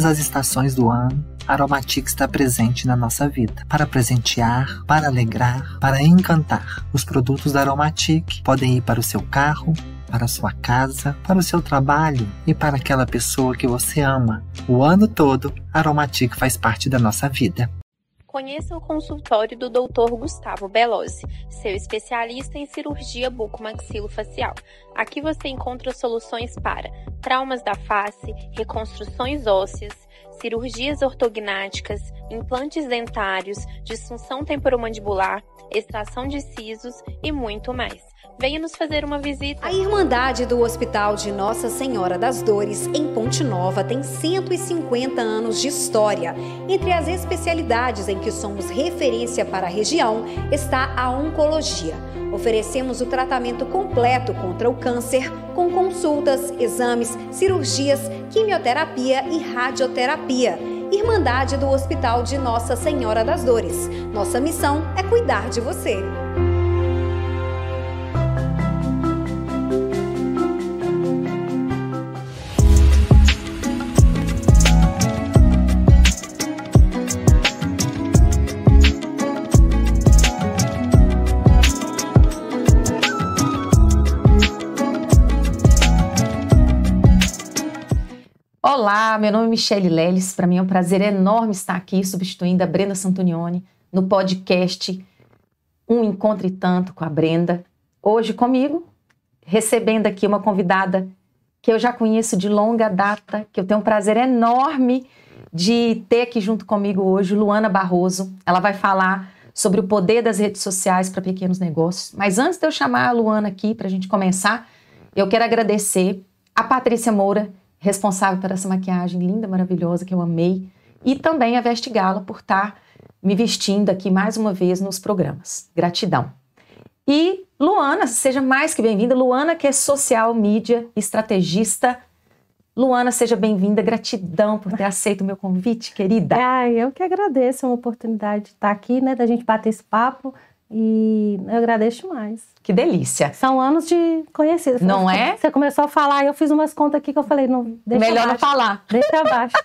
todas as estações do ano, Aromatic está presente na nossa vida para presentear, para alegrar, para encantar. Os produtos da Aromatic podem ir para o seu carro, para a sua casa, para o seu trabalho e para aquela pessoa que você ama. O ano todo, Aromatic faz parte da nossa vida. Conheça o consultório do Dr. Gustavo Belozzi, seu especialista em cirurgia bucomaxilofacial. Aqui você encontra soluções para traumas da face, reconstruções ósseas, cirurgias ortognáticas, implantes dentários, disfunção temporomandibular, extração de sisos e muito mais venha nos fazer uma visita. A Irmandade do Hospital de Nossa Senhora das Dores, em Ponte Nova, tem 150 anos de história. Entre as especialidades em que somos referência para a região está a oncologia. Oferecemos o tratamento completo contra o câncer, com consultas, exames, cirurgias, quimioterapia e radioterapia. Irmandade do Hospital de Nossa Senhora das Dores. Nossa missão é cuidar de você. Olá, meu nome é Michele Leles. Para mim é um prazer enorme estar aqui substituindo a Brenda Santonioni no podcast Um Encontro e Tanto com a Brenda. Hoje comigo, recebendo aqui uma convidada que eu já conheço de longa data, que eu tenho um prazer enorme de ter aqui junto comigo hoje, Luana Barroso. Ela vai falar sobre o poder das redes sociais para pequenos negócios. Mas antes de eu chamar a Luana aqui para a gente começar, eu quero agradecer a Patrícia Moura, responsável por essa maquiagem linda, maravilhosa, que eu amei, e também a Veste Gala por estar tá me vestindo aqui mais uma vez nos programas. Gratidão. E Luana, seja mais que bem-vinda. Luana, que é social mídia estrategista. Luana, seja bem-vinda. Gratidão por ter aceito o meu convite, querida. Ah, eu que agradeço a oportunidade de estar aqui, né, da gente bater esse papo e eu agradeço mais. Que delícia. São anos de conhecida. Não é? Você começou a falar e eu fiz umas contas aqui que eu falei, não, deixa Melhor abaixo, não falar. Deixa abaixo.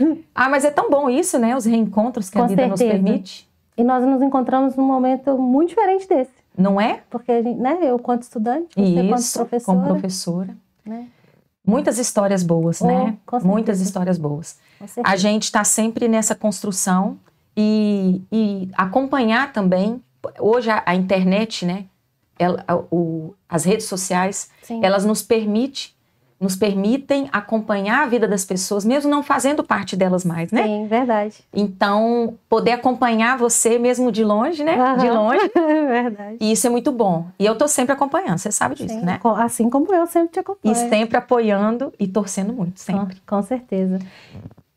ah, mas é tão bom isso, né? Os reencontros que Com a vida certeza. nos permite. E nós nos encontramos num momento muito diferente desse. Não é? Porque, né, eu quanto estudante, você isso, quanto professora. como professora. Né? Muitas histórias boas, oh, né? Muitas histórias boas. A gente está sempre nessa construção e, e acompanhar também hoje a, a internet, né? Ela, o, as redes sociais, Sim. elas nos permitem nos permitem acompanhar a vida das pessoas, mesmo não fazendo parte delas mais, né? Sim, verdade. Então, poder acompanhar você mesmo de longe, né? Uhum. De longe. verdade. E isso é muito bom. E eu tô sempre acompanhando, você sabe disso, Sim. né? Assim como eu sempre te acompanho. E sempre apoiando e torcendo muito, sempre. Com, com certeza.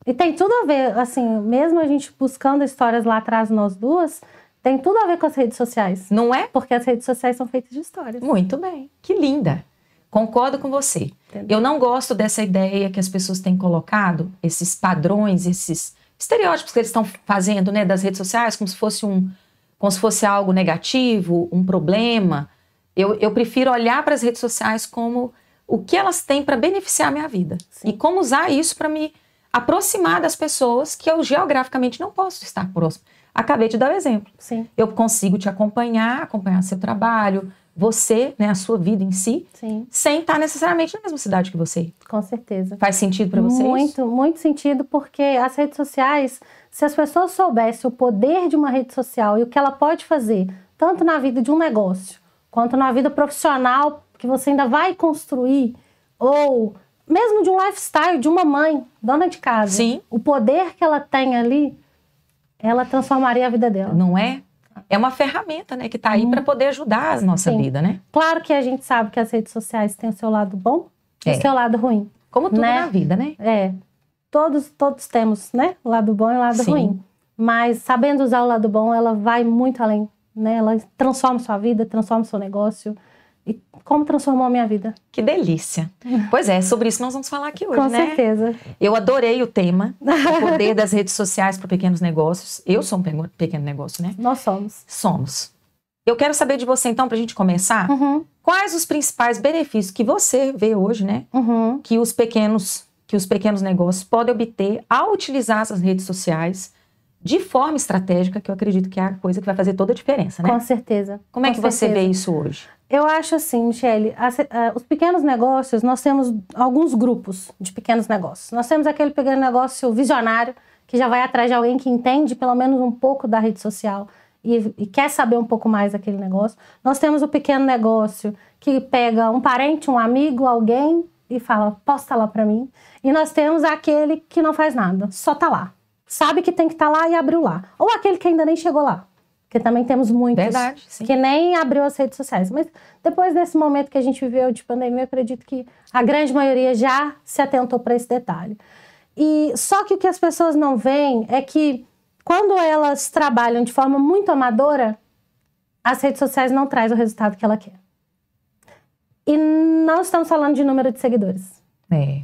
E tem tudo a ver, assim, mesmo a gente buscando histórias lá atrás, nós duas, tem tudo a ver com as redes sociais. Não é? Porque as redes sociais são feitas de histórias. Muito bem. Que linda. Concordo com você. Eu não gosto dessa ideia que as pessoas têm colocado, esses padrões, esses estereótipos que eles estão fazendo, né, das redes sociais, como se fosse um, como se fosse algo negativo, um problema. Eu, eu prefiro olhar para as redes sociais como o que elas têm para beneficiar a minha vida Sim. e como usar isso para me aproximar das pessoas que eu geograficamente não posso estar próximo. Acabei de dar o exemplo. Sim. Eu consigo te acompanhar, acompanhar seu trabalho, você, né, a sua vida em si, Sim. sem estar tá necessariamente na mesma cidade que você. Com certeza. Faz sentido para vocês? Muito, muito sentido, porque as redes sociais, se as pessoas soubessem o poder de uma rede social e o que ela pode fazer, tanto na vida de um negócio, quanto na vida profissional que você ainda vai construir, ou mesmo de um lifestyle de uma mãe, dona de casa. Sim. O poder que ela tem ali ela transformaria a vida dela. Não é? É uma ferramenta, né, que está aí hum. para poder ajudar a nossa Sim. vida, né? Claro que a gente sabe que as redes sociais têm o seu lado bom e o é. seu lado ruim. Como tudo né? na vida, né? É. Todos, todos temos, né, o lado bom e o lado Sim. ruim. Mas sabendo usar o lado bom, ela vai muito além, né? Ela transforma sua vida, transforma seu negócio, e como transformou a minha vida. Que delícia. Pois é, sobre isso nós vamos falar aqui hoje, Com né? Com certeza. Eu adorei o tema, o poder das redes sociais para pequenos negócios. Eu sou um pequeno negócio, né? Nós somos. Somos. Eu quero saber de você, então, para a gente começar, uhum. quais os principais benefícios que você vê hoje, né? Uhum. Que os pequenos que os pequenos negócios podem obter ao utilizar essas redes sociais de forma estratégica, que eu acredito que é a coisa que vai fazer toda a diferença, né? Com certeza. Como é Com que certeza. você vê isso hoje? Eu acho assim, Michele, os pequenos negócios, nós temos alguns grupos de pequenos negócios. Nós temos aquele pequeno negócio visionário, que já vai atrás de alguém que entende pelo menos um pouco da rede social e, e quer saber um pouco mais daquele negócio. Nós temos o pequeno negócio que pega um parente, um amigo, alguém e fala, posta lá para mim. E nós temos aquele que não faz nada, só tá lá. Sabe que tem que estar tá lá e abriu lá. Ou aquele que ainda nem chegou lá. Porque também temos muitos Verdade, sim. que nem abriu as redes sociais. Mas depois desse momento que a gente viveu de pandemia, acredito que a grande maioria já se atentou para esse detalhe. E só que o que as pessoas não veem é que quando elas trabalham de forma muito amadora, as redes sociais não traz o resultado que ela quer. E não estamos falando de número de seguidores. É.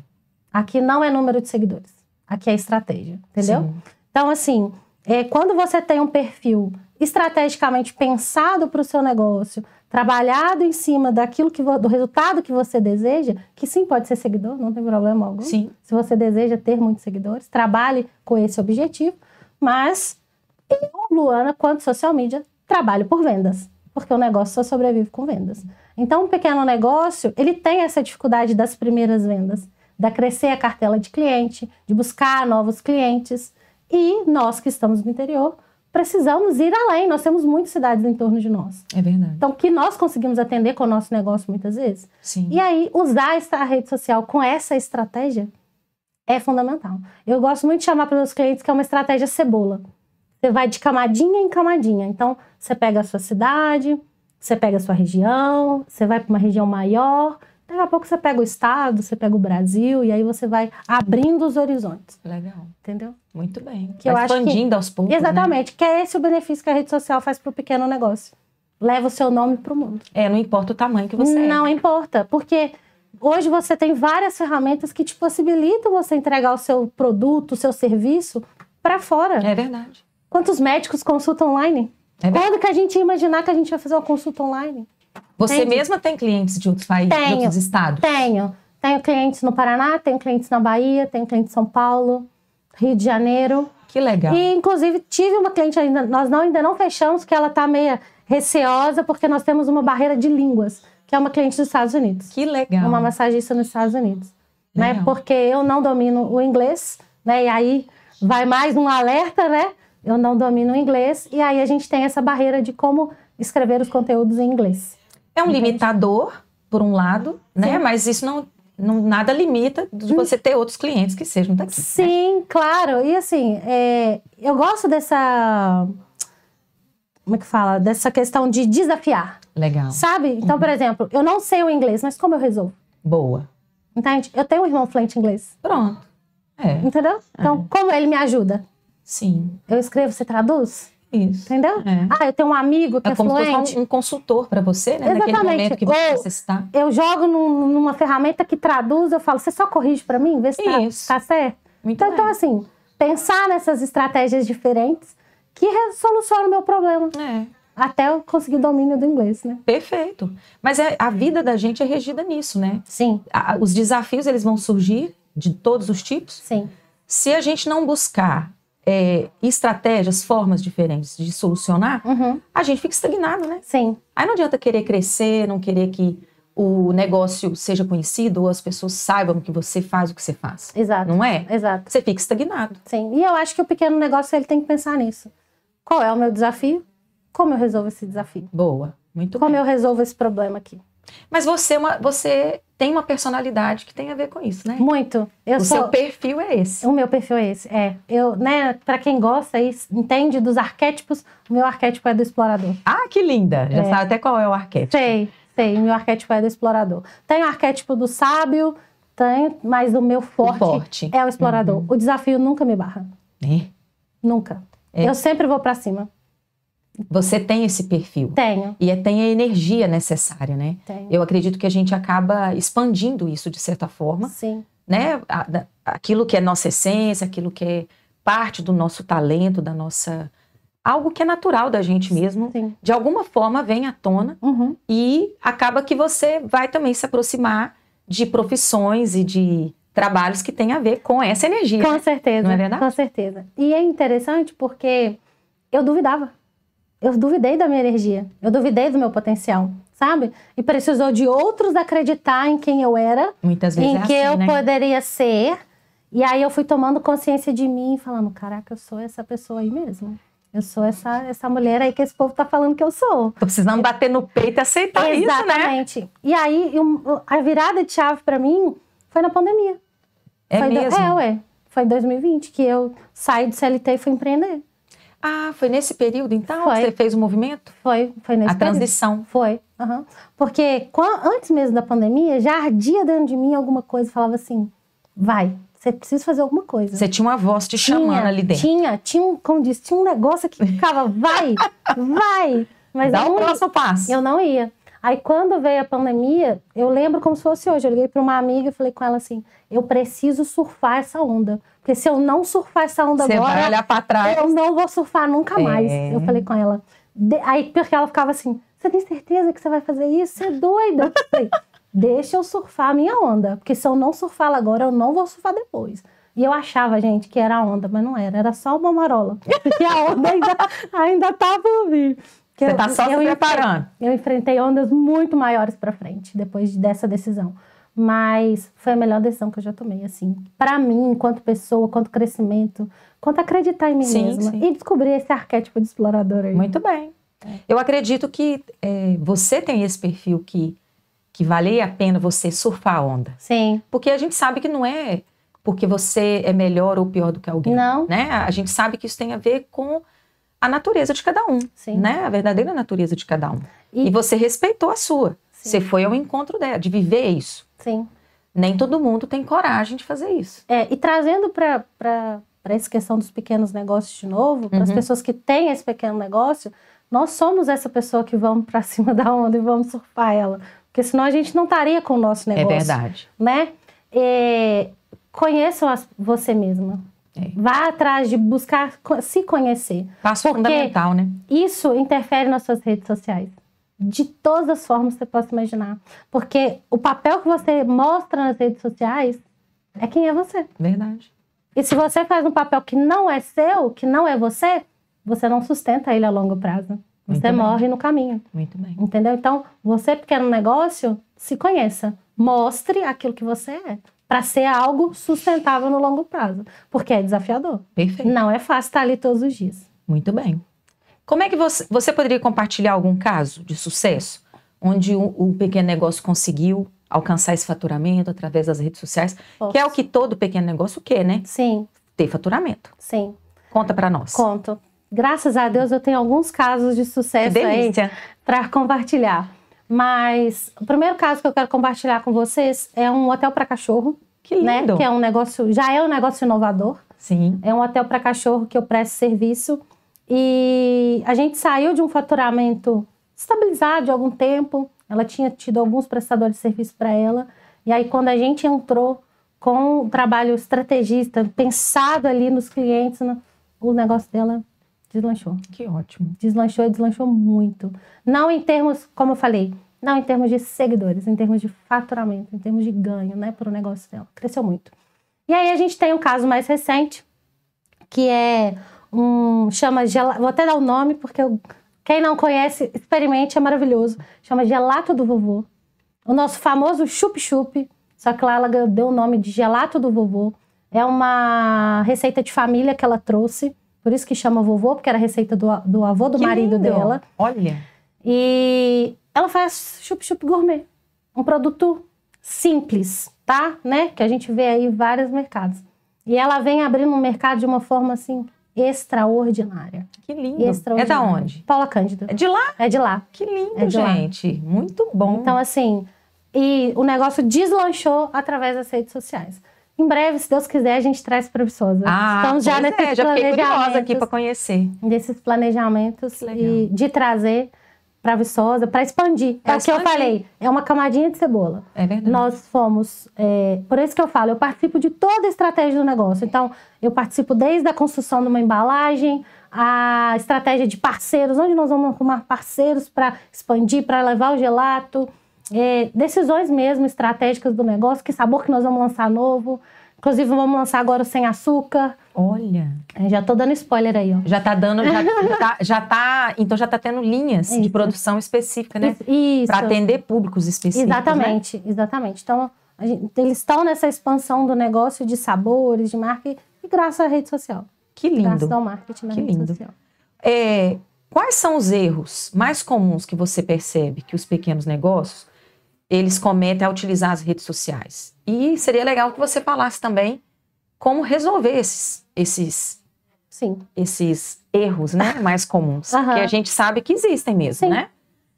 Aqui não é número de seguidores. Aqui é estratégia, entendeu? Sim. Então, assim, é, quando você tem um perfil estrategicamente pensado para o seu negócio, trabalhado em cima daquilo que do resultado que você deseja, que sim pode ser seguidor, não tem problema algum. Sim. Se você deseja ter muitos seguidores, trabalhe com esse objetivo, mas eu, Luana, quanto social media, trabalho por vendas, porque o negócio só sobrevive com vendas. Então, um pequeno negócio, ele tem essa dificuldade das primeiras vendas, da crescer a cartela de cliente, de buscar novos clientes. E nós que estamos no interior precisamos ir além. Nós temos muitas cidades em torno de nós. É verdade. Então, que nós conseguimos atender com o nosso negócio muitas vezes. Sim. E aí, usar a rede social com essa estratégia é fundamental. Eu gosto muito de chamar para os meus clientes que é uma estratégia cebola. Você vai de camadinha em camadinha. Então, você pega a sua cidade, você pega a sua região, você vai para uma região maior, Daqui a pouco você pega o estado, você pega o Brasil e aí você vai abrindo os horizontes. Legal. Entendeu? Muito bem. Que eu expandindo acho que, aos poucos. Né? Exatamente. Né? Que é esse o benefício que a rede social faz para o pequeno negócio. Leva o seu nome para o mundo. É, não importa o tamanho que você é. Não é. importa, porque hoje você tem várias ferramentas que te possibilitam você entregar o seu produto, o seu serviço para fora. É verdade. Quantos médicos consultam online? É Quando que a gente ia imaginar que a gente ia fazer uma consulta online? Você Entendi. mesma tem clientes de outros países, tenho, de outros estados? Tenho. Tenho clientes no Paraná, tenho clientes na Bahia, tenho clientes em São Paulo, Rio de Janeiro. Que legal. E, inclusive, tive uma cliente ainda, nós não, ainda não fechamos, que ela está meia receosa, porque nós temos uma barreira de línguas, que é uma cliente dos Estados Unidos. Que legal. Uma massagista nos Estados Unidos. Né? Porque eu não domino o inglês, né? E aí vai mais um alerta, né? Eu não domino o inglês, e aí a gente tem essa barreira de como escrever os conteúdos em inglês. É um Entendi. Uhum. limitador, por um lado, né? Sim. Mas isso não, não nada limita de você ter outros clientes que sejam daqui. Né? Sim, né? claro. E assim, é, eu gosto dessa. Como é que fala? Dessa questão de desafiar. Legal. Sabe? Então, uhum. por exemplo, eu não sei o inglês, mas como eu resolvo? Boa. Entende? Eu tenho um irmão fluente em inglês. Pronto. É. Entendeu? Então, é. como ele me ajuda? Sim. Eu escrevo, você traduz? Isso. Entendeu? É. Ah, eu tenho um amigo que é, é como fluente. um, um consultor para você, né? Exatamente. Naquele momento que você eu, necessitar. Eu jogo num, numa ferramenta que traduz, eu falo, você só corrige para mim, vê se tá, Isso. tá, tá certo. Muito então, então, assim, pensar nessas estratégias diferentes que solucionam o meu problema. É. Até eu conseguir domínio do inglês, né? Perfeito. Mas é, a vida da gente é regida nisso, né? Sim. A, os desafios, eles vão surgir de todos os tipos. Sim. Se a gente não buscar é, estratégias, formas diferentes de solucionar, uhum. a gente fica estagnado, né? Sim. Aí não adianta querer crescer, não querer que o negócio seja conhecido ou as pessoas saibam que você faz o que você faz. Exato. Não é? Exato. Você fica estagnado. Sim. E eu acho que o pequeno negócio ele tem que pensar nisso. Qual é o meu desafio? Como eu resolvo esse desafio? Boa. Muito Como bem. eu resolvo esse problema aqui? Mas você, é uma, você tem uma personalidade que tem a ver com isso, né? Muito. Eu o sou... seu perfil é esse. O meu perfil é esse, é. Eu, né, para quem gosta e entende dos arquétipos, o meu arquétipo é do explorador. Ah, que linda! Já é. sabe até qual é o arquétipo. Sei, sei. O meu arquétipo é do explorador. Tem o arquétipo do sábio, tem, mas o meu forte, o forte. é o explorador. Uhum. O desafio nunca me barra. É. Nunca. É. Eu sempre vou para cima. Você tem esse perfil. Tenho. E é, tem a energia necessária, né? Tenho. Eu acredito que a gente acaba expandindo isso de certa forma. Sim. Né? Aquilo que é nossa essência, aquilo que é parte do nosso talento, da nossa. Algo que é natural da gente mesmo, Sim. de alguma forma vem à tona uhum. e acaba que você vai também se aproximar de profissões e de trabalhos que têm a ver com essa energia. Com né? certeza. Não é verdade? Com certeza. E é interessante porque eu duvidava eu duvidei da minha energia, eu duvidei do meu potencial, sabe? E precisou de outros acreditar em quem eu era, Muitas vezes em é que assim, eu né? poderia ser. E aí eu fui tomando consciência de mim, falando: caraca, eu sou essa pessoa aí mesmo. Eu sou essa, essa mulher aí que esse povo tá falando que eu sou. Tô precisando bater no peito e aceitar Exatamente. isso, né? Exatamente. E aí, a virada de chave para mim foi na pandemia. É foi mesmo? Do... é, ué. Foi em 2020 que eu saí do CLT e fui empreender. Ah, foi nesse período então foi. que você fez o movimento? Foi, foi nesse A período. transição. Foi. Uhum. Porque antes mesmo da pandemia, já ardia dentro de mim alguma coisa, falava assim: vai, você precisa fazer alguma coisa. Você tinha uma voz te chamando tinha, ali dentro. Tinha, tinha um, como disse, tinha um negócio que ficava, vai, vai. Mas Dá o um próximo passo. Eu não ia. Aí quando veio a pandemia, eu lembro como se fosse hoje. Eu liguei para uma amiga e falei com ela assim: eu preciso surfar essa onda. Porque se eu não surfar essa onda Você agora. Vai olhar pra trás. Eu não vou surfar nunca é. mais. É. Eu falei com ela. Aí, porque ela ficava assim: Você tem certeza que você vai fazer isso? Você é doida? Eu falei, Deixa eu surfar a minha onda. Porque se eu não surfar ela agora, eu não vou surfar depois. E eu achava, gente, que era a onda, mas não era. Era só uma marola. Porque a onda ainda, ainda tava vindo. Você tá só eu se preparando. Eu enfrentei ondas muito maiores para frente depois dessa decisão mas foi a melhor decisão que eu já tomei, assim. Para mim, enquanto pessoa, quanto crescimento, quanto acreditar em mim sim, mesma. Sim. E descobrir esse arquétipo de explorador aí. Muito bem. Eu acredito que é, você tem esse perfil que, que vale a pena você surfar a onda. Sim. Porque a gente sabe que não é porque você é melhor ou pior do que alguém. Não. Né? A gente sabe que isso tem a ver com a natureza de cada um. Sim. Né? A verdadeira natureza de cada um. E, e você respeitou a sua. Sim. Você foi ao encontro dela, de viver isso. Sim. Nem todo mundo tem coragem de fazer isso. É, e trazendo para essa questão dos pequenos negócios de novo, para as uhum. pessoas que têm esse pequeno negócio, nós somos essa pessoa que vamos para cima da onda e vamos surfar ela. Porque senão a gente não estaria com o nosso é negócio. É verdade. Né? É, e, você mesma. É. Vá atrás de buscar se conhecer. Passo fundamental, né? Isso interfere nas suas redes sociais de todas as formas que você possa imaginar. Porque o papel que você mostra nas redes sociais é quem é você. Verdade. E se você faz um papel que não é seu, que não é você, você não sustenta ele a longo prazo. Você Muito morre bem. no caminho. Muito bem. Entendeu? Então, você, pequeno negócio, se conheça. Mostre aquilo que você é. Para ser algo sustentável no longo prazo. Porque é desafiador. Perfeito. Não é fácil estar ali todos os dias. Muito bem. Como é que você, você poderia compartilhar algum caso de sucesso onde o pequeno negócio conseguiu alcançar esse faturamento através das redes sociais, Posso. que é o que todo pequeno negócio quer, né? Sim. Ter faturamento. Sim. Conta para nós. Conto. Graças a Deus eu tenho alguns casos de sucesso aí para compartilhar. Mas o primeiro caso que eu quero compartilhar com vocês é um hotel para cachorro. Que né? lindo. Né? Que é um negócio, já é um negócio inovador. Sim. É um hotel para cachorro que eu presto serviço e a gente saiu de um faturamento estabilizado de algum tempo. Ela tinha tido alguns prestadores de serviço para ela. E aí, quando a gente entrou com o trabalho estrategista, pensado ali nos clientes, o negócio dela deslanchou. Que ótimo. Deslanchou e deslanchou muito. Não em termos, como eu falei, não em termos de seguidores, em termos de faturamento, em termos de ganho, né, para o negócio dela. Cresceu muito. E aí a gente tem um caso mais recente, que é um chama gelato, vou até dar o nome porque eu, quem não conhece, experimente, é maravilhoso. Chama gelato do vovô. O nosso famoso chup-chup, só que lá ela deu o nome de gelato do vovô. É uma receita de família que ela trouxe, por isso que chama vovô, porque era receita do, do avô do que marido lindo. dela. Olha. E ela faz chup-chup gourmet, um produto simples, tá? Né? Que a gente vê aí em vários mercados. E ela vem abrindo um mercado de uma forma assim extraordinária. Que lindo. É da onde? Paula Cândido É de lá? É de lá. Que lindo, é gente. Lá. Muito bom. Então, assim, e o negócio deslanchou através das redes sociais. Em breve, se Deus quiser, a gente traz para Ah, Estamos já é, nesses é, já planejamentos. Já fiquei curiosa aqui para conhecer. Desses planejamentos e de trazer para Viçosa, para expandir. É, o que eu falei, é uma camadinha de cebola. É verdade. Nós fomos, é, por isso que eu falo, eu participo de toda a estratégia do negócio. Então, eu participo desde a construção de uma embalagem, a estratégia de parceiros, onde nós vamos arrumar parceiros para expandir, para levar o gelato, é, decisões mesmo estratégicas do negócio, que sabor que nós vamos lançar novo, Inclusive, vamos lançar agora o Sem Açúcar. Olha. É, já tô dando spoiler aí, ó. Já tá dando, já, está. tá, já tá, Então já tá tendo linhas Isso. de produção específica, né? Isso. Para atender públicos específicos. Exatamente, né? exatamente. Então, gente, eles estão nessa expansão do negócio de sabores, de marca, e graças à rede social. Que lindo. Graças ao marketing na que rede lindo. social. É, quais são os erros mais comuns que você percebe que os pequenos negócios eles cometem a utilizar as redes sociais. E seria legal que você falasse também como resolver esses, esses, Sim. esses erros né, mais comuns. Uhum. Que a gente sabe que existem mesmo, Sim. né?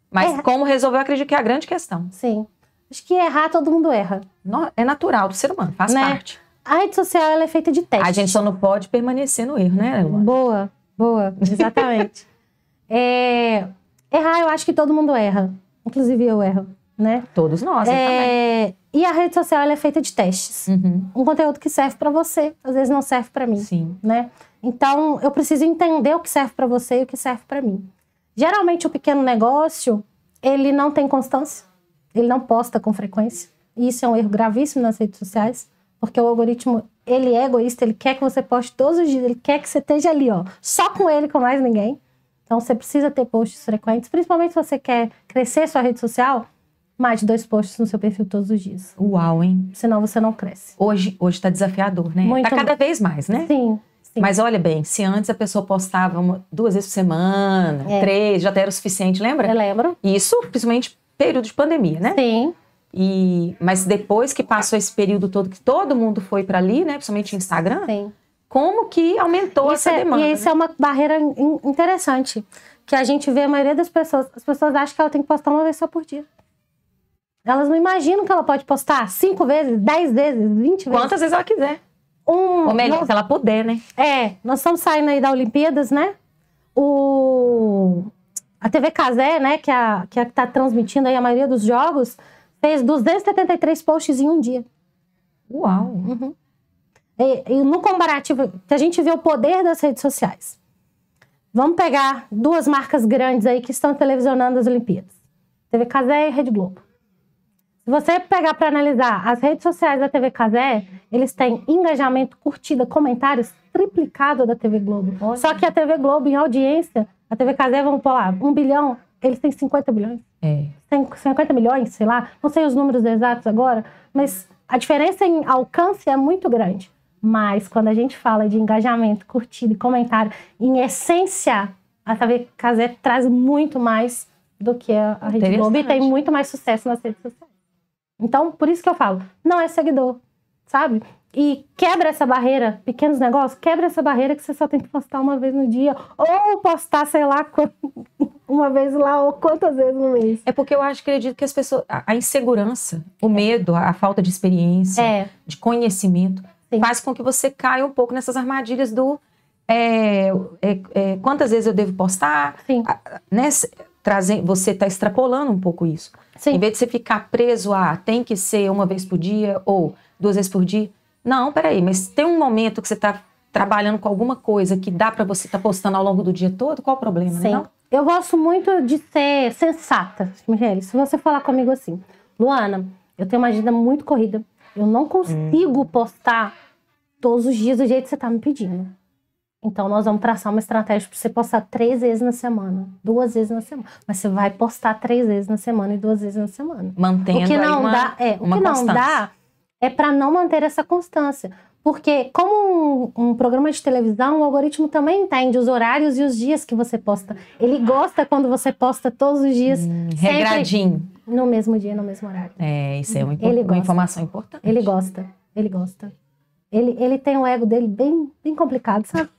Mas é. como resolver, eu acredito que é a grande questão. Sim. Acho que errar, todo mundo erra. É natural do ser humano, faz né? parte. A rede social é feita de teste. A gente só não pode permanecer no erro, né, Luana? Boa, boa, exatamente. é... errar, eu acho que todo mundo erra. Inclusive eu erro né? Todos nós, é... E a rede social é feita de testes. Uhum. Um conteúdo que serve para você, às vezes não serve para mim, Sim. né? Então, eu preciso entender o que serve para você e o que serve para mim. Geralmente, o pequeno negócio, ele não tem constância. Ele não posta com frequência. E isso é um erro gravíssimo nas redes sociais, porque o algoritmo, ele é egoísta, ele quer que você poste todos os dias, ele quer que você esteja ali, ó, só com ele, com mais ninguém. Então, você precisa ter posts frequentes, principalmente se você quer crescer sua rede social, mais de dois posts no seu perfil todos os dias. Uau, hein? Senão você não cresce. Hoje, hoje tá desafiador, né? Muito tá cada vez mais, né? Sim. Sim. Mas olha bem, se antes a pessoa postava uma, duas vezes por semana, é. três, já era o suficiente, lembra? Eu lembro. Isso, principalmente período de pandemia, né? Sim. E, mas depois que passou esse período todo, que todo mundo foi para ali, né? Principalmente Instagram. Sim. Como que aumentou isso essa é, demanda? E né? isso né? é uma barreira interessante que a gente vê a maioria das pessoas. As pessoas acham que ela tem que postar uma vez só por dia. Elas não imaginam que ela pode postar cinco vezes, dez vezes, vinte vezes. Quantas vezes ela quiser. Um, Ou melhor, nós... se ela puder, né? É, nós estamos saindo aí da Olimpíadas, né? O... A TV Casé, né, que é a que é está transmitindo aí a maioria dos jogos, fez 273 posts em um dia. Uau! Uhum. E, e no comparativo, que a gente vê o poder das redes sociais. Vamos pegar duas marcas grandes aí que estão televisionando as Olimpíadas. TV Casé e Rede Globo. Se você pegar para analisar as redes sociais da TV Casé, eles têm engajamento, curtida, comentários triplicado da TV Globo. Olha. Só que a TV Globo, em audiência, a TV Casé, vamos pôr lá, 1 bilhão, eles têm 50 bilhões. É. Tem 50 milhões, sei lá, não sei os números exatos agora, mas a diferença em alcance é muito grande. Mas quando a gente fala de engajamento, curtida e comentário, em essência, a TV Casé traz muito mais do que a Rede Globo e tem muito mais sucesso nas redes sociais. Então, por isso que eu falo, não é seguidor, sabe? E quebra essa barreira, pequenos negócios, quebra essa barreira que você só tem que postar uma vez no dia, ou postar, sei lá, uma vez lá, ou quantas vezes no mês. É porque eu acho, acredito que as pessoas. A insegurança, o medo, a falta de experiência, é. de conhecimento, Sim. faz com que você caia um pouco nessas armadilhas do. É, é, é quantas vezes eu devo postar? Sim. Né, trazendo, você está extrapolando um pouco isso. Sim. Em vez de você ficar preso a tem que ser uma vez por dia ou duas vezes por dia. Não, peraí, mas tem um momento que você está trabalhando com alguma coisa que dá para você estar tá postando ao longo do dia todo, qual o problema, né, Sim. Não? Eu gosto muito de ser sensata, Michele. Se você falar comigo assim, Luana, eu tenho uma agenda muito corrida, eu não consigo hum. postar todos os dias do jeito que você está me pedindo. Então, nós vamos traçar uma estratégia para você postar três vezes na semana, duas vezes na semana. Mas você vai postar três vezes na semana e duas vezes na semana. Mantendo o que não uma, dá, é, O que constância. não dá é para não manter essa constância. Porque, como um, um, programa de televisão, o algoritmo também entende os horários e os dias que você posta. Ele gosta quando você posta todos os dias. Hum, regradinho. No mesmo dia, no mesmo horário. É, isso é uma, ele uma informação importante. Ele gosta, ele gosta. Ele, ele tem o ego dele bem, bem complicado, sabe?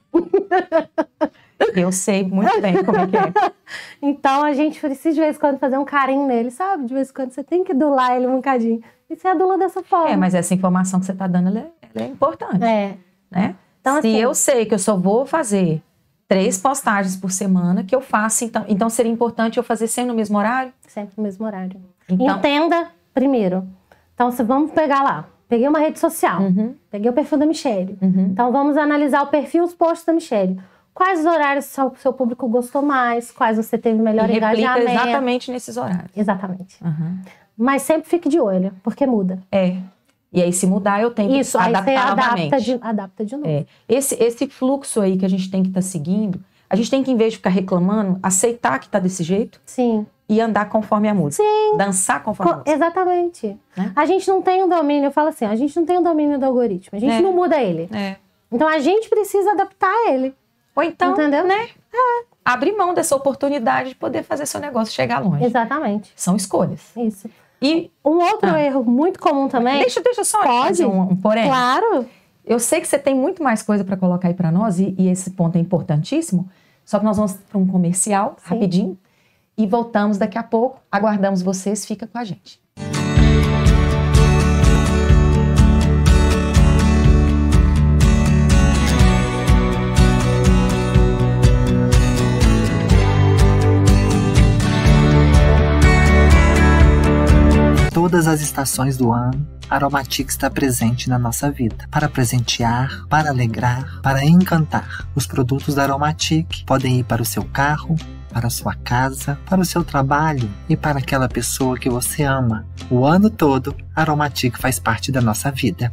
Eu sei muito bem como é que é. então a gente precisa de vez em quando fazer um carinho nele, sabe? De vez em quando você tem que adular ele um bocadinho. E você adula dessa forma. É, mas essa informação que você está dando, ela é, ela é, importante. É. Né? Então, Se assim, eu sei que eu só vou fazer três postagens por semana, que eu faço, então, então seria importante eu fazer sempre no mesmo horário? Sempre no mesmo horário. Então, Entenda primeiro. Então, vamos pegar lá, Peguei uma rede social, uhum. peguei o perfil da Michelle. Uhum. Então vamos analisar o perfil e os posts da Michelle. Quais os horários seu, seu público gostou mais? Quais você teve melhor e engajamento? Exatamente nesses horários. Exatamente. Uhum. Mas sempre fique de olho, porque muda. É. E aí, se mudar, eu tenho que Isso, adaptar aí você adapta de, adapta de, novo. É. Esse, esse fluxo aí que a gente tem que estar tá seguindo, a gente tem que, em vez de ficar reclamando, aceitar que está desse jeito. Sim e andar conforme a música. Sim. Dançar conforme Co a música. Exatamente. Né? A gente não tem o um domínio, eu falo assim, a gente não tem o um domínio do algoritmo, a gente é. não muda ele. É. Então a gente precisa adaptar ele. Ou então, Entendeu? né? É. Abrir mão dessa oportunidade de poder fazer seu negócio chegar longe. Exatamente. São escolhas. Isso. E um outro ah, erro muito comum também. Deixa, deixa só pode? um, um porém. Claro. Eu sei que você tem muito mais coisa para colocar aí para nós e, e, esse ponto é importantíssimo. Só que nós vamos para um comercial Sim. rapidinho e voltamos daqui a pouco. Aguardamos vocês, fica com a gente. todas as estações do ano, Aromatic está presente na nossa vida para presentear, para alegrar, para encantar. Os produtos da Aromatic podem ir para o seu carro, para sua casa, para o seu trabalho e para aquela pessoa que você ama. O ano todo, Aromatic faz parte da nossa vida.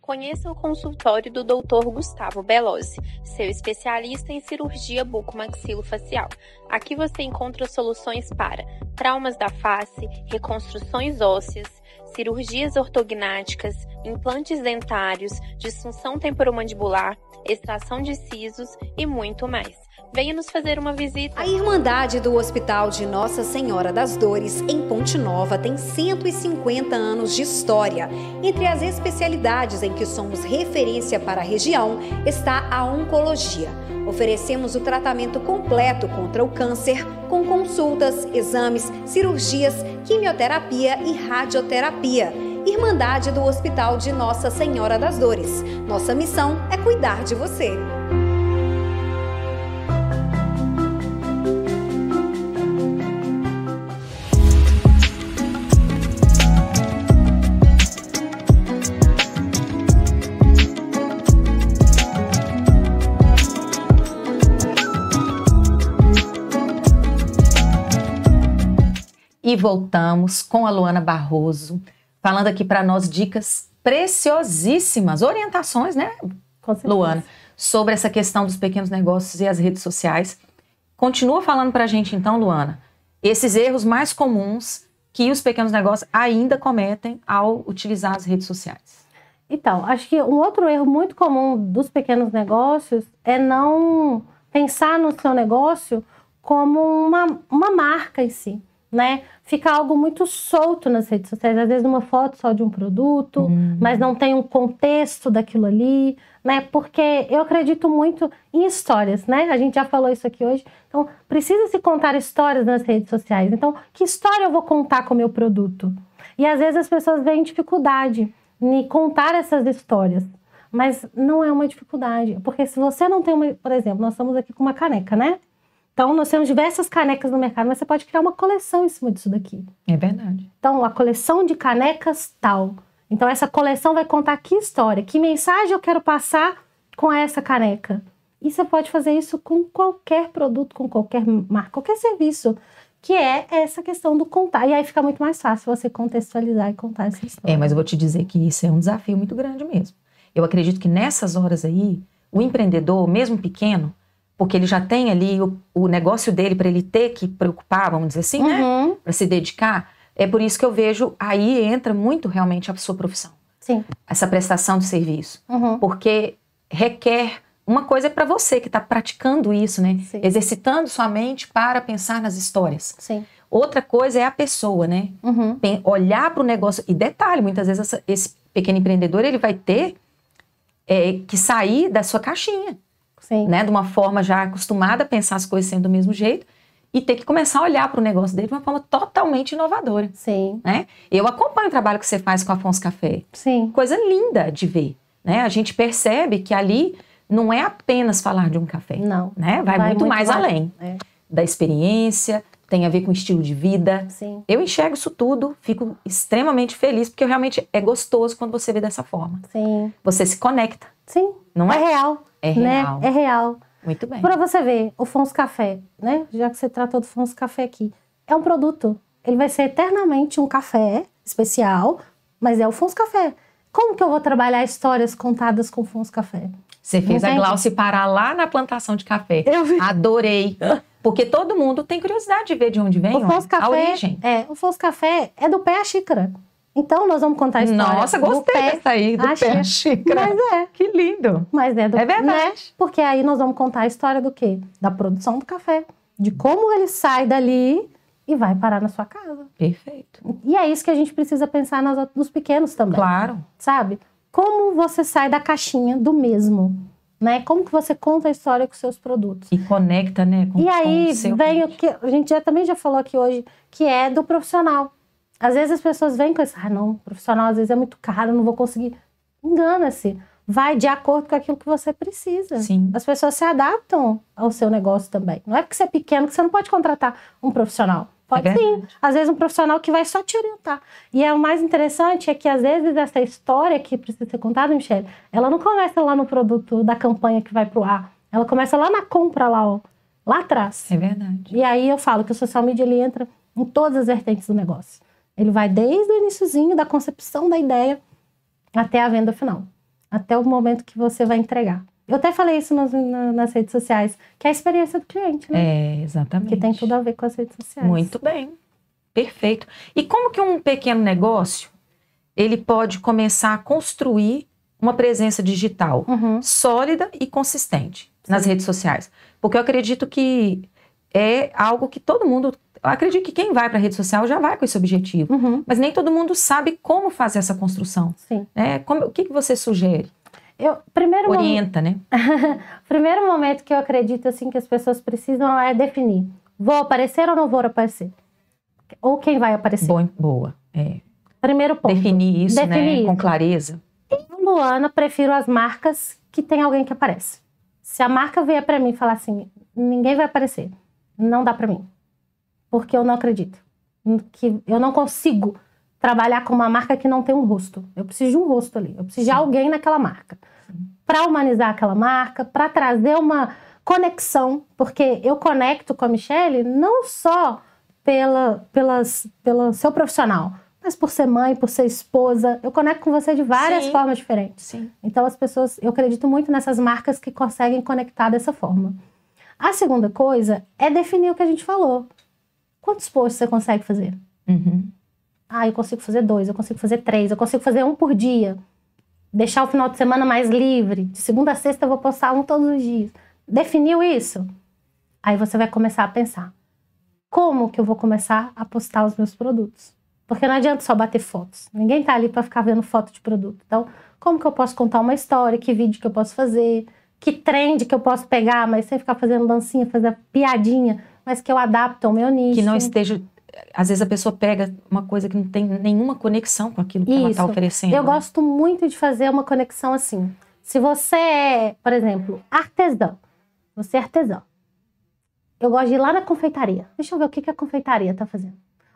Conheça o consultório do Dr. Gustavo Belozzi, seu especialista em cirurgia bucomaxilofacial. Aqui você encontra soluções para traumas da face, reconstruções ósseas, cirurgias ortognáticas, implantes dentários, disfunção temporomandibular, extração de sisos e muito mais venha nos fazer uma visita. A Irmandade do Hospital de Nossa Senhora das Dores, em Ponte Nova, tem 150 anos de história. Entre as especialidades em que somos referência para a região está a oncologia. Oferecemos o tratamento completo contra o câncer, com consultas, exames, cirurgias, quimioterapia e radioterapia. Irmandade do Hospital de Nossa Senhora das Dores. Nossa missão é cuidar de você. voltamos com a Luana Barroso, falando aqui para nós dicas preciosíssimas, orientações, né, Luana, sobre essa questão dos pequenos negócios e as redes sociais. Continua falando para a gente então, Luana, esses erros mais comuns que os pequenos negócios ainda cometem ao utilizar as redes sociais. Então, acho que um outro erro muito comum dos pequenos negócios é não pensar no seu negócio como uma, uma marca em si né? Fica algo muito solto nas redes sociais, às vezes uma foto só de um produto, uhum. mas não tem um contexto daquilo ali, né? Porque eu acredito muito em histórias, né? A gente já falou isso aqui hoje. Então, precisa se contar histórias nas redes sociais. Então, que história eu vou contar com o meu produto? E às vezes as pessoas veem dificuldade em contar essas histórias. Mas não é uma dificuldade, porque se você não tem uma, por exemplo, nós estamos aqui com uma caneca, né? Então, nós temos diversas canecas no mercado, mas você pode criar uma coleção em cima disso daqui. É verdade. Então, a coleção de canecas tal. Então, essa coleção vai contar que história, que mensagem eu quero passar com essa caneca. E você pode fazer isso com qualquer produto, com qualquer marca, qualquer serviço que é essa questão do contar. E aí fica muito mais fácil você contextualizar e contar essa história. É, mas eu vou te dizer que isso é um desafio muito grande mesmo. Eu acredito que nessas horas aí, o empreendedor, mesmo pequeno, porque ele já tem ali o, o negócio dele para ele ter que preocupar, vamos dizer assim, né? uhum. né? Para se dedicar. É por isso que eu vejo aí entra muito realmente a sua profissão. Sim. Essa prestação de serviço. Uhum. Porque requer uma coisa é para você que está praticando isso, né? Sim. Exercitando sua mente para pensar nas histórias. Sim. Outra coisa é a pessoa, né? Uhum. Olhar para o negócio. E detalhe, muitas vezes essa, esse pequeno empreendedor ele vai ter é, que sair da sua caixinha. Sim. né? De uma forma já acostumada a pensar as coisas sempre do mesmo jeito e ter que começar a olhar para o negócio dele de uma forma totalmente inovadora. Sim. Né? Eu acompanho o trabalho que você faz com a Afonso Café. Sim. Coisa linda de ver, né? A gente percebe que ali não é apenas falar de um café. Não. Né? Vai, Vai muito, muito, mais, além. É. Da experiência, tem a ver com estilo de vida. Sim. Eu enxergo isso tudo, fico extremamente feliz, porque realmente é gostoso quando você vê dessa forma. Sim. Você se conecta. Sim. Não é, é real. É né? real. Né? É real. Muito bem. Para você ver, o Fons Café, né? Já que você tratou do Fons Café aqui, é um produto. Ele vai ser eternamente um café especial, mas é o Fons Café. Como que eu vou trabalhar histórias contadas com Fons Café? Você fez a Glauce parar lá na plantação de café. Eu vi. Adorei. Porque todo mundo tem curiosidade de ver de onde vem o Fons Café, a origem. É, o Fons Café é do pé à xícara. Então, nós vamos contar a história. Nossa, gostei pé, dessa aí, do Achei. pé xícara. Mas é. Que lindo. Mas é do É né, verdade. Né? Porque aí nós vamos contar a história do quê? Da produção do café. De como ele sai dali e vai parar na sua casa. Perfeito. E é isso que a gente precisa pensar nos, nos pequenos também. Claro. Sabe? Como você sai da caixinha do mesmo. Né? Como que você conta a história com seus produtos. E conecta, né? Com, e aí com o seu vem cliente. o que a gente já, também já falou aqui hoje, que é do profissional. Às vezes as pessoas vêm com esse, ah, não, profissional às vezes é muito caro, não vou conseguir. Engana-se. Vai de acordo com aquilo que você precisa. Sim. As pessoas se adaptam ao seu negócio também. Não é porque você é pequeno que você não pode contratar um profissional. Pode é sim. Às vezes um profissional que vai só te orientar. E é o mais interessante é que às vezes essa história que precisa ser contada, Michelle, ela não começa lá no produto da campanha que vai pro ar. Ela começa lá na compra lá, ó, lá atrás. É verdade. E aí eu falo que o social media ele entra em todas as vertentes do negócio. Ele vai desde o iníciozinho da concepção da ideia até a venda final, até o momento que você vai entregar. Eu até falei isso nas, nas redes sociais, que é a experiência do cliente, né? É, exatamente. Que tem tudo a ver com as redes sociais. Muito bem. Perfeito. E como que um pequeno negócio ele pode começar a construir uma presença digital uhum. sólida e consistente Sim. nas redes sociais? Porque eu acredito que é algo que todo mundo acredito que quem vai para a rede social já vai com esse objetivo, uhum. mas nem todo mundo sabe como fazer essa construção. Sim. Né? Como, o que, que você sugere? Eu, primeiro Orienta, momento, né? primeiro momento que eu acredito assim que as pessoas precisam é definir: vou aparecer ou não vou aparecer? Ou quem vai aparecer? Boa. boa é. Primeiro ponto. Definir isso, né? Definir né? Isso. Com clareza. Eu, Luana, prefiro as marcas que tem alguém que aparece. Se a marca vier para mim e falar assim, ninguém vai aparecer, não dá para mim porque eu não acredito. Que eu não consigo trabalhar com uma marca que não tem um rosto. Eu preciso de um rosto ali. Eu preciso Sim. de alguém naquela marca. Para humanizar aquela marca, para trazer uma conexão, porque eu conecto com a Michelle não só pela, pelas, pelo seu profissional, mas por ser mãe, por ser esposa. Eu conecto com você de várias Sim. formas diferentes. Sim. Então, as pessoas, eu acredito muito nessas marcas que conseguem conectar dessa forma. A segunda coisa é definir o que a gente falou. Quantos posts você consegue fazer? Uhum. Ah, eu consigo fazer dois, eu consigo fazer três, eu consigo fazer um por dia. Deixar o final de semana mais livre. De segunda a sexta eu vou postar um todos os dias. Definiu isso? Aí você vai começar a pensar: como que eu vou começar a postar os meus produtos? Porque não adianta só bater fotos. Ninguém tá ali para ficar vendo foto de produto. Então, como que eu posso contar uma história? Que vídeo que eu posso fazer? Que trend que eu posso pegar, mas sem ficar fazendo dancinha, fazer piadinha mas que eu adapto ao meu nicho. Que não esteja às vezes a pessoa pega uma coisa que não tem nenhuma conexão com aquilo que tá Isso. ela está oferecendo. Eu né? gosto muito de fazer uma conexão assim. Se você é, por exemplo, artesão, você é artesão. Eu gosto de ir lá na confeitaria. Deixa eu ver o que, que a confeitaria está fazendo.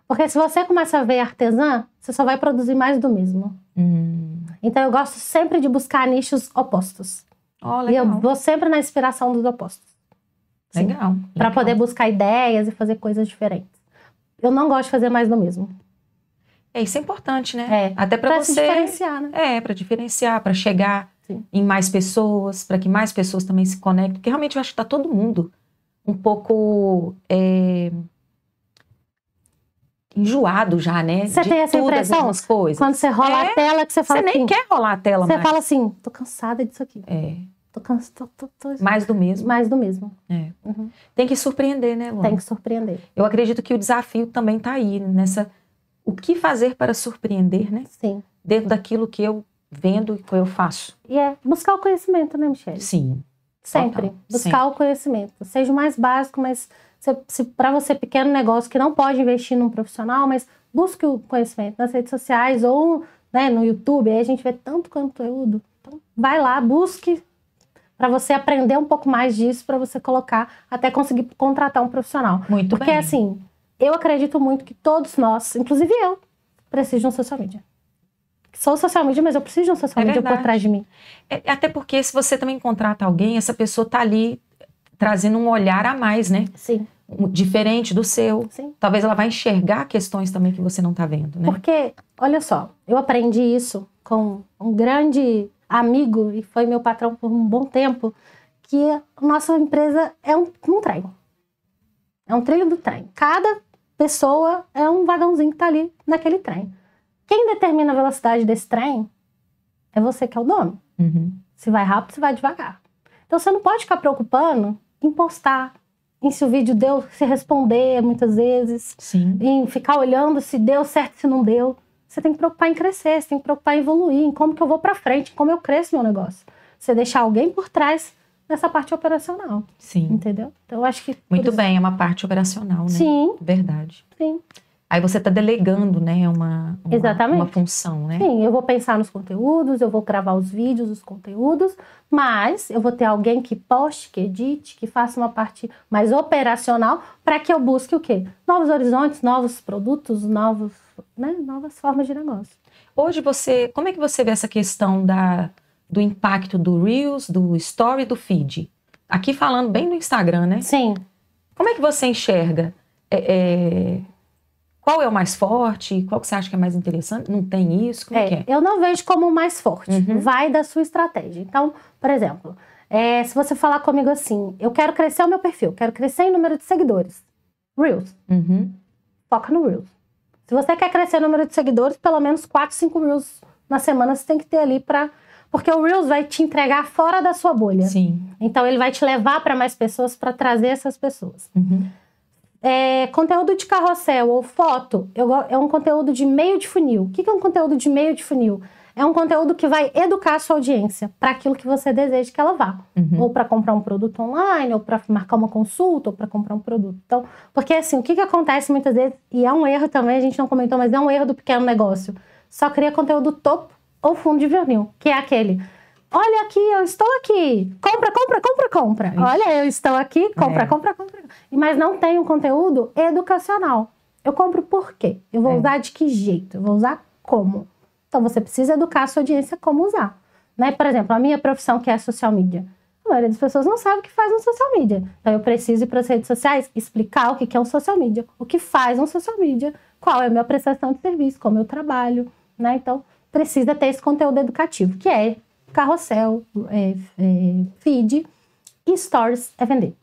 Porque se você começa a ver artesã, você só vai produzir mais do mesmo. Hum. Então eu gosto sempre de buscar nichos opostos. Oh, e eu vou sempre na inspiração dos opostos. Legal. Para poder buscar ideias e fazer coisas diferentes. Eu não gosto de fazer mais do mesmo. É, isso é importante, né? É, Até para você. diferenciar, né? É, para diferenciar, para chegar Sim. em mais pessoas, para que mais pessoas também se conectem. Porque realmente eu acho que tá todo mundo um pouco. É enjoado já, né? Você tem essa impressão? As coisas. Quando você rola é, a tela que você fala Você nem assim, quer rolar a tela você Você fala assim, tô cansada disso aqui. É. Assim. Mais do mesmo. Mais do mesmo. É. Uhum. Tem que surpreender, né, Luana? Tem que surpreender. Eu acredito que o desafio também está aí, nessa. O que fazer para surpreender, né? Sim. Dentro daquilo que eu vendo e que eu faço. E é buscar o conhecimento, né, Michelle? Sim. Sempre. Total. Buscar Sempre. o conhecimento. Seja o mais básico, mas para você, pequeno negócio que não pode investir num profissional, mas busque o conhecimento nas redes sociais ou né, no YouTube. Aí a gente vê tanto conteúdo. Então, vai lá, busque para você aprender um pouco mais disso, para você colocar, até conseguir contratar um profissional. Muito Porque, bem. assim, eu acredito muito que todos nós, inclusive eu, preciso de um social media. Sou social media, mas eu preciso de um social é media verdade. por trás de mim. É, até porque se você também contrata alguém, essa pessoa tá ali trazendo um olhar a mais, né? Sim. Diferente do seu. Sim. Talvez ela vai enxergar questões também que você não tá vendo, né? Porque, olha só, eu aprendi isso com um grande amigo e foi meu patrão por um bom tempo, que nossa empresa é um, um trem. É um trilho do trem. Cada pessoa é um vagãozinho que está ali naquele trem. Quem determina a velocidade desse trem é você que é o dono. Uhum. Se vai rápido, se vai devagar. Então você não pode ficar preocupando em postar, em se o vídeo deu, se responder muitas vezes, Sim. em ficar olhando se deu certo, se não deu. Você tem que preocupar em crescer, você tem que preocupar em evoluir, em como que eu vou para frente, como eu cresço meu negócio. Você deixar alguém por trás nessa parte operacional. Sim. Entendeu? Então, eu acho que. Muito isso... bem, é uma parte operacional, né? Sim. Verdade. Sim. Aí você está delegando, né, uma, uma, Exatamente. uma função, né? Sim, eu vou pensar nos conteúdos, eu vou gravar os vídeos, os conteúdos, mas eu vou ter alguém que poste, que edite, que faça uma parte mais operacional para que eu busque o quê? Novos horizontes, novos produtos, novos, né, novas formas de negócio. Hoje você, como é que você vê essa questão da, do impacto do Reels, do Story, do Feed? Aqui falando bem do Instagram, né? Sim. Como é que você enxerga? É, é qual é o mais forte? Qual que você acha que é mais interessante? Não tem isso? Como é, é, é? Eu não vejo como o mais forte. Uhum. Vai da sua estratégia. Então, por exemplo, é, se você falar comigo assim, eu quero crescer o meu perfil, quero crescer em número de seguidores. Reels. Uhum. Foca no Reels. Se você quer crescer o número de seguidores, pelo menos 4, 5 Reels na semana você tem que ter ali para porque o Reels vai te entregar fora da sua bolha. Sim. Então ele vai te levar para mais pessoas para trazer essas pessoas. Uhum. É, conteúdo de carrossel ou foto eu, é um conteúdo de meio de funil. O que é um conteúdo de meio de funil? É um conteúdo que vai educar a sua audiência para aquilo que você deseja que ela vá. Uhum. Ou para comprar um produto online, ou para marcar uma consulta, ou para comprar um produto. Então, porque assim, o que, que acontece muitas vezes, e é um erro também, a gente não comentou, mas é um erro do pequeno negócio. Só cria conteúdo topo ou fundo de vinil, que é aquele Olha aqui, eu estou aqui. Compra, compra, compra, compra. Olha, eu estou aqui. Compra, é. compra, compra. Mas não tem um conteúdo educacional. Eu compro por quê? Eu vou é. usar de que jeito? Eu vou usar como? Então você precisa educar a sua audiência como usar. Né? Por exemplo, a minha profissão que é social media. A maioria das pessoas não sabe o que faz um social media. Então eu preciso ir para as redes sociais explicar o que é um social media, o que faz um social media, qual é a minha prestação de serviço, como eu trabalho, né? Então precisa ter esse conteúdo educativo, que é carrossel, é, é, feed e stores é vender.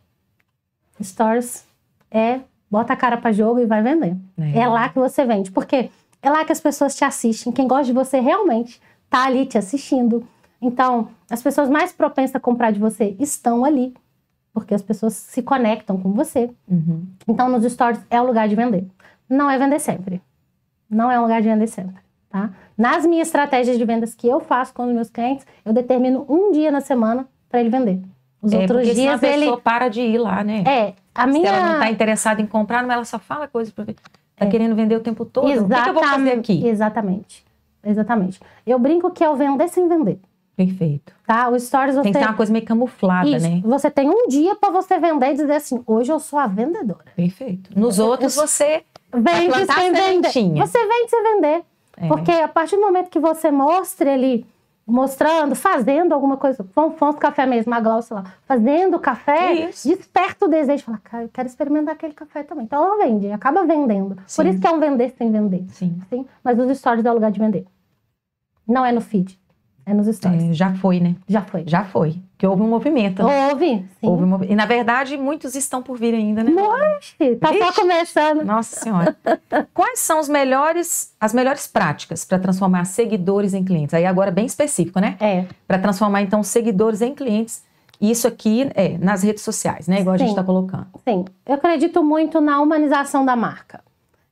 Stores é bota a cara para jogo e vai vender. É. é. lá que você vende, porque é lá que as pessoas te assistem. Quem gosta de você realmente tá ali te assistindo. Então, as pessoas mais propensas a comprar de você estão ali, porque as pessoas se conectam com você. Uhum. Então, nos stores é o lugar de vender. Não é vender sempre. Não é um lugar de vender sempre. Tá? Nas minhas estratégias de vendas que eu faço com os meus clientes, eu determino um dia na semana para ele vender. Os é, outros dias senão a pessoa ele... para de ir lá, né? É, a Se minha... ela não está interessada em comprar, mas ela só fala coisas para Está é. querendo vender o tempo todo. Exatamente. O que, eu vou fazer aqui? Exatamente. Exatamente. Eu brinco que é o vender sem vender. Perfeito. Tá? O stories você... Tem que ter uma coisa meio camuflada, Isso. né? Você tem um dia para você vender e dizer assim: hoje eu sou a vendedora. Perfeito. Nos outros você vende sem vender. Você vende sem vender. É. Porque a partir do momento que você mostra ele mostrando, fazendo alguma coisa, fonte café mesmo, a Glaucia lá, fazendo café, isso. desperta o desejo, fala, cara, eu quero experimentar aquele café também. Então ela vende, acaba vendendo. Sim. Por isso que é um vender sem vender. Sim. Mas os stories é o lugar de vender. Não é no feed. É nos stories. É, já foi, né? Já foi. Já foi. Que houve um movimento. Né? Houve, sim. Houve um mov... E na verdade, muitos estão por vir ainda, né? Nossa, tá Vixe. só começando. Nossa Senhora. Quais são os melhores, as melhores práticas para transformar seguidores em clientes? Aí agora bem específico, né? É. Para transformar então seguidores em clientes. Isso aqui é nas redes sociais, né? Igual sim. a gente está colocando. Sim. Eu acredito muito na humanização da marca.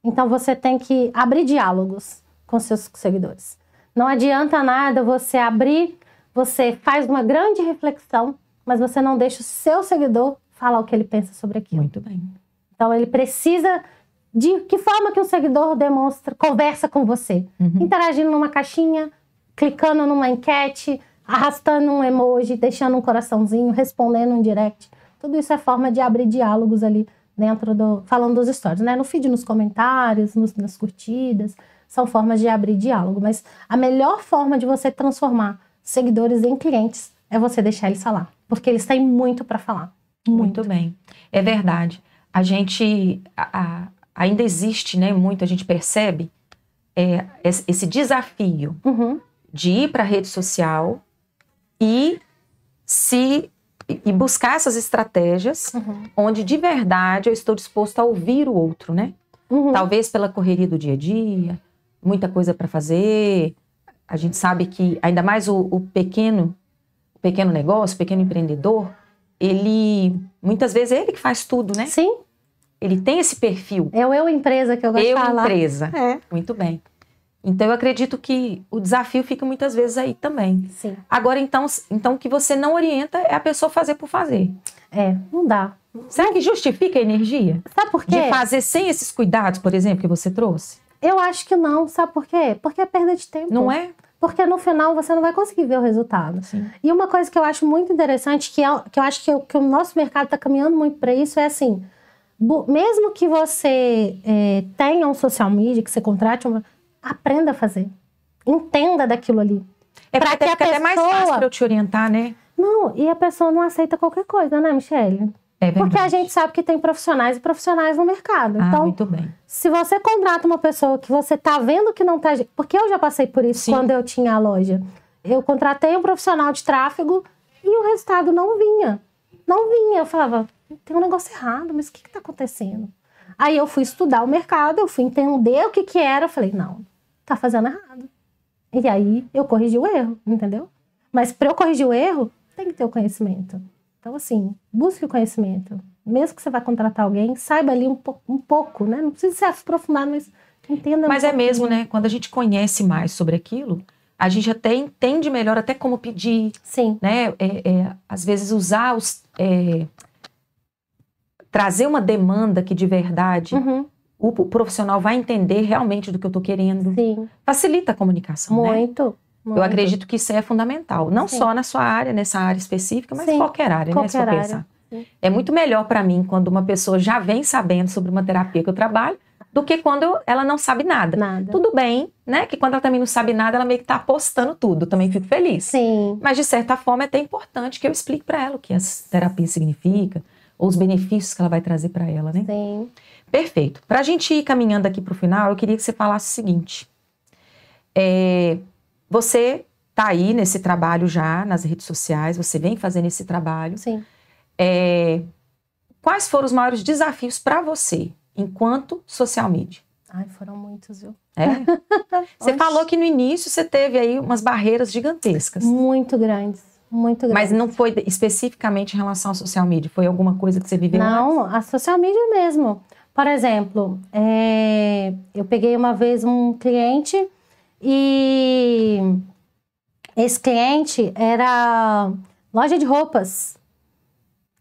Então você tem que abrir diálogos com seus seguidores. Não adianta nada você abrir, você faz uma grande reflexão, mas você não deixa o seu seguidor falar o que ele pensa sobre aquilo. Muito bem. Então ele precisa de que forma que um seguidor demonstra, conversa com você, uhum. interagindo numa caixinha, clicando numa enquete, arrastando um emoji, deixando um coraçãozinho, respondendo um direct. Tudo isso é forma de abrir diálogos ali dentro do falando dos stories, né? No feed, nos comentários, nos, nas curtidas são formas de abrir diálogo. Mas a melhor forma de você transformar seguidores em clientes é você deixar eles falar, porque eles têm muito para falar. Muito. muito. bem, é verdade. A gente a, a, ainda existe, né? Muito a gente percebe é, esse desafio uhum. de ir para a rede social e se e buscar essas estratégias uhum. onde de verdade eu estou disposto a ouvir o outro, né? Uhum. Talvez pela correria do dia a dia, muita coisa para fazer. A gente sabe que, ainda mais o, o pequeno, o pequeno negócio, o pequeno empreendedor, ele muitas vezes é ele que faz tudo, né? Sim. Ele tem esse perfil. É o eu empresa que eu gosto eu de falar. Eu empresa. É. Muito bem. Então eu acredito que o desafio fica muitas vezes aí também. Sim. Agora então, então o que você não orienta é a pessoa fazer por fazer. É, não dá. Será que justifica a energia? Sabe por quê? De fazer sem esses cuidados, por exemplo, que você trouxe? Eu acho que não, sabe por quê? Porque é perda de tempo. Não é? Porque no final você não vai conseguir ver o resultado. Sim. E uma coisa que eu acho muito interessante, que, é, que eu acho que, que o nosso mercado está caminhando muito para isso, é assim: mesmo que você é, tenha um social media, que você contrate uma, aprenda a fazer. Entenda daquilo ali. É para que até, a pessoa... até mais fácil para eu te orientar, né? Não, e a pessoa não aceita qualquer coisa, né, Michelle? É Porque a gente sabe que tem profissionais e profissionais no mercado. Ah, então, muito bem. Se você contrata uma pessoa que você tá vendo que não tá. Porque eu já passei por isso Sim. quando eu tinha a loja. Eu contratei um profissional de tráfego e o resultado não vinha. Não vinha. Eu falava, tem um negócio errado, mas o que, que tá acontecendo? Aí eu fui estudar o mercado, eu fui entender o que, que era. Eu falei, não, tá fazendo errado. E aí eu corrigi o erro, entendeu? Mas para eu corrigir o erro, tem que ter o conhecimento. Então, assim, busque o conhecimento. Mesmo que você vá contratar alguém, saiba ali um, po um pouco, né? Não precisa se aprofundar, mas entenda. Mas é mesmo, né? Quando a gente conhece mais sobre aquilo, a gente até entende melhor até como pedir. Sim. Né? É, é, às vezes usar os. É, trazer uma demanda que de verdade uhum. o, o, profissional vai entender realmente do que eu estou querendo. Sim. Facilita a comunicação. Né? Muito. Né? Muito. Eu acredito que isso é fundamental, não Sim. só na sua área, nessa área específica, mas em qualquer área, né, qualquer né? Se área. pensar. É muito melhor para mim quando uma pessoa já vem sabendo sobre uma terapia que eu trabalho do que quando ela não sabe nada. nada. Tudo bem, né? Que quando ela também não sabe nada, ela meio que tá apostando tudo. também fico feliz. Sim. Mas de certa forma é até importante que eu explique para ela o que a terapia significa, ou os benefícios que ela vai trazer para ela, né? Sim. Perfeito. Para a gente ir caminhando aqui para o final, eu queria que você falasse o seguinte. É, você está aí nesse trabalho já, nas redes sociais, você vem fazendo esse trabalho. Sim. É, quais foram os maiores desafios para você enquanto social media? Ai, foram muitos, viu? É? você falou que no início você teve aí umas barreiras gigantescas. Muito grandes. Muito grandes. Mas não foi especificamente em relação à social media, foi alguma coisa que você viveu? Não, mais? a social media mesmo. Por exemplo, é, eu peguei uma vez um cliente e esse cliente era loja de roupas.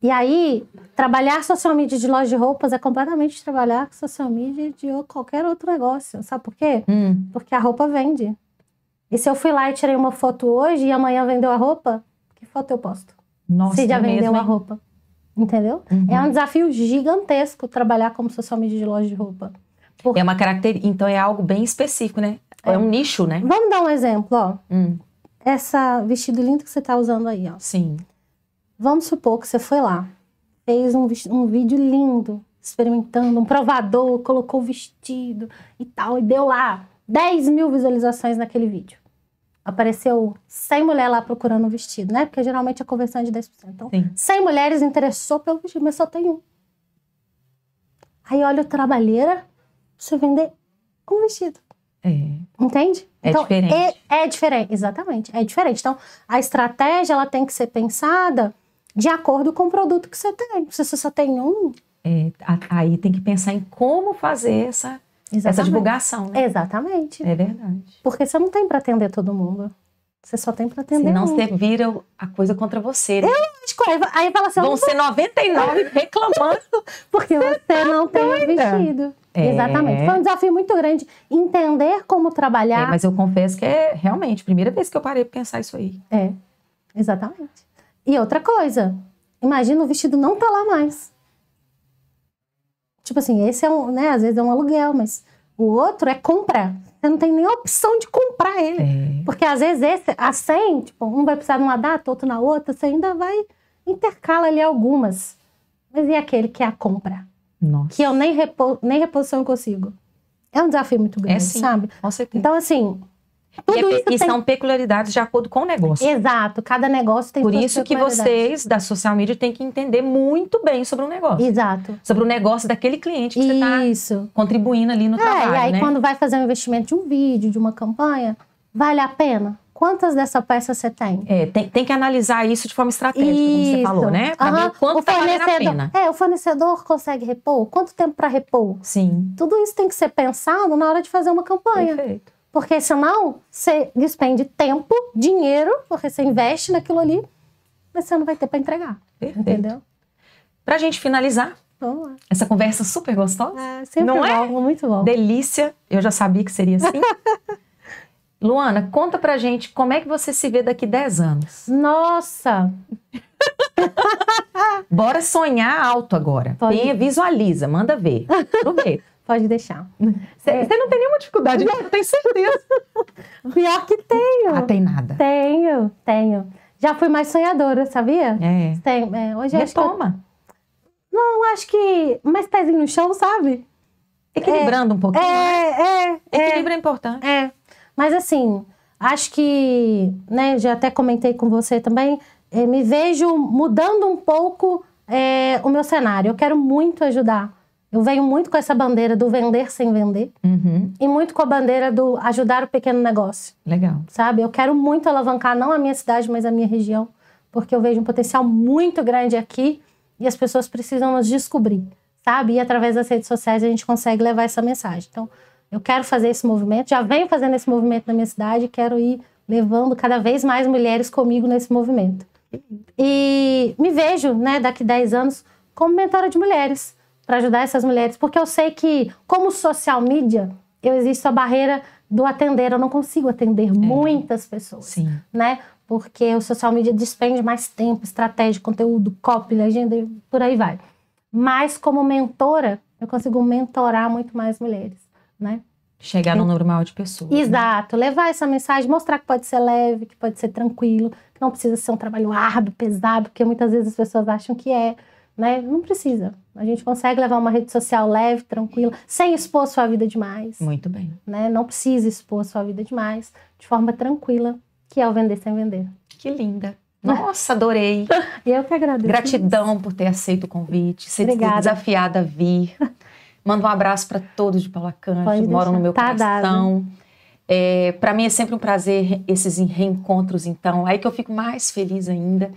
E aí, trabalhar social media de loja de roupas é completamente trabalhar com social media de qualquer outro negócio. Sabe por quê? Hum. Porque a roupa vende. E se eu fui lá e tirei uma foto hoje e amanhã vendeu a roupa, que foto eu posto? Nossa, se já é vendeu mesmo, roupa. Entendeu? É uhum. É um desafio gigantesco trabalhar como social media de loja de roupa. É uma característica. Então é algo bem específico, né? É, é um nicho, né? Vamos dar um exemplo, ó. Hum. Essa vestido lindo que você tá usando aí, ó. Sim. Vamos supor que você foi lá, fez um, um vídeo lindo, experimentando, um provador, colocou o vestido e tal, e deu lá 10 mil visualizações naquele vídeo. Apareceu 100 mulheres lá procurando o vestido, né? Porque geralmente a conversão é de 10%. Então, Sim. 100 mulheres interessou pelo vestido, mas só tem um. Aí olha o trabalheira você vender um vestido. É. Entende? É então, diferente. É, é diferente, exatamente. É diferente. Então, a estratégia ela tem que ser pensada de acordo com o produto que você tem. Se você só tem um. É, aí tem que pensar em como fazer essa, essa divulgação, né? Exatamente. É verdade. Porque você não tem para atender todo mundo. Você só tem para atender. Senão você vira a coisa contra você. Né? É, aí fala assim, Vão ser 99 reclamando. Porque você, tá não tem tá o um vestido. É. Exatamente. Foi um desafio muito grande entender como trabalhar. É, mas eu confesso que é realmente a primeira vez que eu parei para pensar isso aí. É, exatamente. E outra coisa, imagina o vestido não tá lá mais. Tipo assim, esse é um, né? Às vezes é um aluguel, mas o outro é comprar. Você não tem nem opção de comprar ele. É. Porque às vezes esse, a 100, tipo, um vai precisar numa data, outro na outra, você ainda vai intercala ali algumas. Mas e aquele que é a compra? Nossa. que eu nem, repo, nem reposição eu consigo. É um desafio muito é grande, é sim, sabe? Com certeza. Então, assim, tudo e, é isso e tem... são peculiaridades de acordo com o negócio. Exato, cada negócio tem Por isso que vocês da social media têm que entender muito bem sobre o um negócio. Exato. Sobre o negócio daquele cliente que tá isso. você está contribuindo ali no é, trabalho. E aí, né? quando vai fazer um investimento de um vídeo, de uma campanha, vale a pena? quantas dessa peça você tem? É, tem, tem que analisar isso de forma estratégica, isso. como você falou, né? Para uhum. mim, quanto o tá a pena. É, o fornecedor consegue repor? Quanto tempo para repor? Sim. Tudo isso tem que ser pensado na hora de fazer uma campanha. Perfeito. Porque senão você despende tempo, dinheiro, porque você investe naquilo ali, mas você não vai ter para entregar. Perfeito. Entendeu? a gente finalizar, essa conversa super gostosa. É, sempre não é? muito bom. Delícia. Eu já sabia que seria assim. Luana, conta pra gente como é que você se vê daqui 10 anos. Nossa! Bora sonhar alto agora. Pode. visualiza, manda ver. Aproveita. Pode deixar. Você é. não tem nenhuma dificuldade, não? Tenho certeza. Pior que tenho. Ah, tem nada. Tenho, tenho. Já fui mais sonhadora, sabia? É. Tem, é, hoje Retoma. Acho eu... Não, acho que mais pezinho no chão, sabe? Equilibrando é, um pouquinho. É, né? é. é. Equilíbrio é, é importante. É. Mas assim, acho que, né, já até comentei com você também, eh, me vejo mudando um pouco eh, o meu cenário. Eu quero muito ajudar. Eu venho muito com essa bandeira do vender sem vender uhum. e muito com a bandeira do ajudar o pequeno negócio. Legal. Sabe? Eu quero muito alavancar não a minha cidade, mas a minha região, porque eu vejo um potencial muito grande aqui e as pessoas precisam nos descobrir, sabe? E através das redes sociais a gente consegue levar essa mensagem. Então, eu quero fazer esse movimento, já venho fazendo esse movimento na minha cidade, quero ir levando cada vez mais mulheres comigo nesse movimento. E me vejo, né, daqui 10 anos como mentora de mulheres, para ajudar essas mulheres, porque eu sei que como social media, eu existo a barreira do atender, eu não consigo atender é. muitas pessoas, Sim. né? Porque o social media despende mais tempo, estratégia, conteúdo, copy, agenda, por aí vai. Mas como mentora, eu consigo mentorar muito mais mulheres né? Chegar no então, normal de pessoas. Né? Exato. Né? Levar essa mensagem, mostrar que pode ser leve, que pode ser tranquilo, que não precisa ser um trabalho árduo, pesado, porque muitas vezes as pessoas acham que é. Né? Não precisa. A gente consegue levar uma rede social leve, tranquila, sem expor sua vida demais. Muito bem. Né? Não precisa expor sua vida demais, de forma tranquila, que é o vender sem vender. Que linda. Nossa, adorei. eu que agradeço. Gratidão por ter aceito o convite, ser Obrigada. desafiada a vir. Mando um abraço para todos de Palacante, que moram no meu tá coração. É, para mim é sempre um prazer esses reencontros, então. É aí que eu fico mais feliz ainda.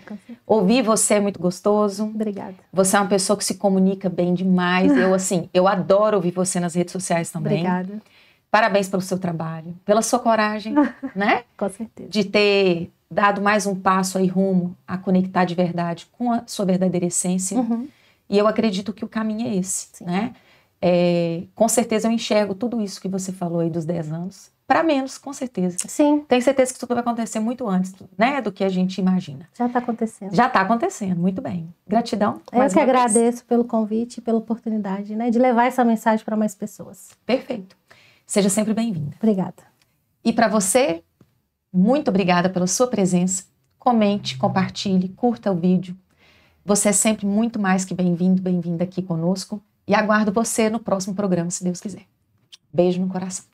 Ouvir você é muito gostoso. Obrigada. Você é uma pessoa que se comunica bem demais. Eu, assim, eu adoro ouvir você nas redes sociais também. Obrigada. Parabéns pelo seu trabalho, pela sua coragem, né? Com certeza. De ter dado mais um passo aí rumo a conectar de verdade com a sua verdadeira essência. Uhum. E eu acredito que o caminho é esse, Sim. né? É, com certeza eu enxergo tudo isso que você falou aí dos 10 anos. Para menos, com certeza. Sim. Tenho certeza que tudo vai acontecer muito antes né, do que a gente imagina. Já está acontecendo. Já está acontecendo, muito bem. Gratidão. Eu que agradeço vez. pelo convite, pela oportunidade né, de levar essa mensagem para mais pessoas. Perfeito. Seja sempre bem-vinda. Obrigada. E para você, muito obrigada pela sua presença. Comente, compartilhe, curta o vídeo. Você é sempre muito mais que bem-vindo, bem-vinda aqui conosco. E aguardo você no próximo programa, se Deus quiser. Beijo no coração.